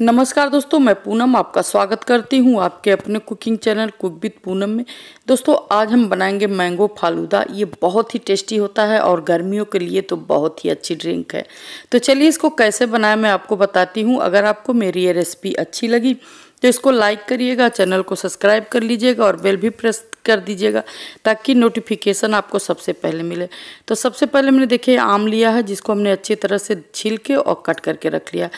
नमस्कार दोस्तों मैं पूनम आपका स्वागत करती हूँ आपके अपने cooking channel cook with Poonam में दोस्तों आज हम बनाएंगे मैंगो फालूदा ये बहुत ही टेस्टी होता है और गर्मियों के लिए तो बहुत ही अच्छी ड्रिंक है तो चलिए इसको कैसे बनाए मैं आपको बताती हूँ अगर आपको मेरी ये रेसिपी अच्छी लगी तो इसको लाइक करिएगा चैनल को सब्सक्राइब कर लीजिएगा और बेल भी प्रेस कर दीजिएगा ताकि नोटिफिकेशन आपको सबसे पहले मिले तो सबसे पहले मैंने देखिए आम लिया है जिसको हमने अच्छी तरह से छील के और कट करके रख लिया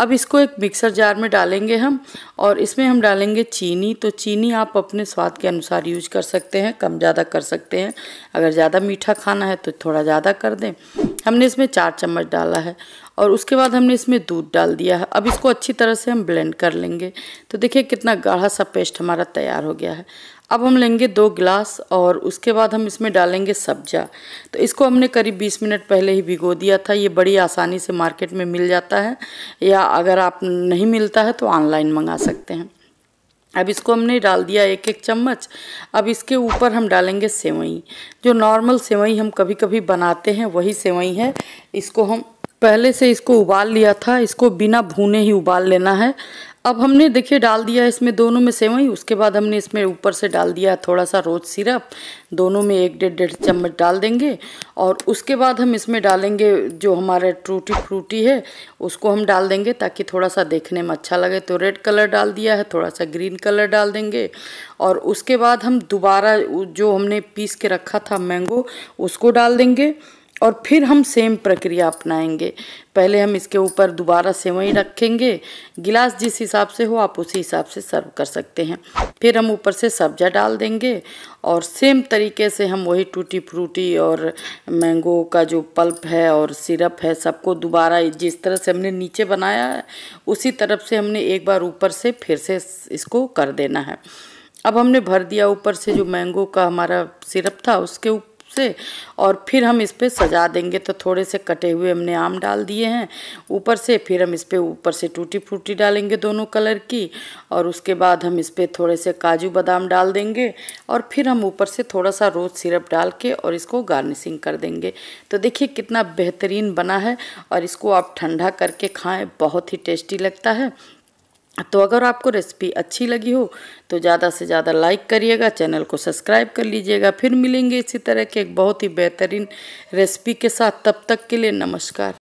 अब इसको एक मिक्सर जार में डालेंगे हम और इसमें हम डालेंगे चीनी तो चीनी आप अपने स्वाद के अनुसार यूज कर सकते हैं कम ज़्यादा कर सकते हैं अगर ज़्यादा मीठा खाना है तो थोड़ा ज़्यादा कर दें हमने इसमें चार चम्मच डाला है और उसके बाद हमने इसमें दूध डाल दिया है अब इसको अच्छी तरह से हम ब्लेंड कर लेंगे तो देखिए कितना गाढ़ा सा पेस्ट हमारा तैयार हो गया है अब हम लेंगे दो गिलास और उसके बाद हम इसमें डालेंगे सब्जा तो इसको हमने करीब 20 मिनट पहले ही भिगो दिया था ये बड़ी आसानी से मार्केट में मिल जाता है या अगर आप नहीं मिलता है तो ऑनलाइन मंगा सकते हैं अब इसको हमने डाल दिया एक एक चम्मच अब इसके ऊपर हम डालेंगे सेवई जो नॉर्मल सेवई हम कभी कभी बनाते हैं वही सेवई है इसको हम पहले से इसको उबाल लिया था इसको बिना भूने ही उबाल लेना है अब हमने देखिए डाल दिया इसमें दोनों में सेवई उसके बाद हमने इसमें ऊपर से डाल दिया थोड़ा सा रोज सिरप दोनों में एक डेढ़ डेढ़ चम्मच डाल देंगे और उसके बाद हम इसमें डालेंगे जो हमारा टूटी फ्रूटी है उसको हम डाल देंगे ताकि थोड़ा सा देखने में अच्छा लगे तो रेड कलर डाल दिया है थोड़ा सा ग्रीन कलर डाल देंगे और उसके बाद हम दोबारा जो हमने पीस के रखा था मैंगो उसको डाल देंगे और फिर हम सेम प्रक्रिया अपनाएंगे पहले हम इसके ऊपर दोबारा सेवई रखेंगे गिलास जिस हिसाब से हो आप उसी हिसाब से सर्व कर सकते हैं फिर हम ऊपर से सब्जा डाल देंगे और सेम तरीके से हम वही टूटी फ्रूटी और मैंगो का जो पल्प है और सिरप है सबको दोबारा जिस तरह से हमने नीचे बनाया है उसी तरफ से हमने एक बार ऊपर से फिर से इसको कर देना है अब हमने भर दिया ऊपर से जो मैंगो का हमारा सिरप था उसके ऊपर से और फिर हम इस पर सजा देंगे तो थोड़े से कटे हुए हमने आम डाल दिए हैं ऊपर से फिर हम इस पर ऊपर से टूटी फूटी डालेंगे दोनों कलर की और उसके बाद हम इस पर थोड़े से काजू बादाम डाल देंगे और फिर हम ऊपर से थोड़ा सा रोज़ सिरप डाल के और इसको गार्निशिंग कर देंगे तो देखिए कितना बेहतरीन बना है और इसको आप ठंडा करके खाएँ बहुत ही टेस्टी लगता है तो अगर आपको रेसिपी अच्छी लगी हो तो ज़्यादा से ज़्यादा लाइक करिएगा चैनल को सब्सक्राइब कर लीजिएगा फिर मिलेंगे इसी तरह के एक बहुत ही बेहतरीन रेसिपी के साथ तब तक के लिए नमस्कार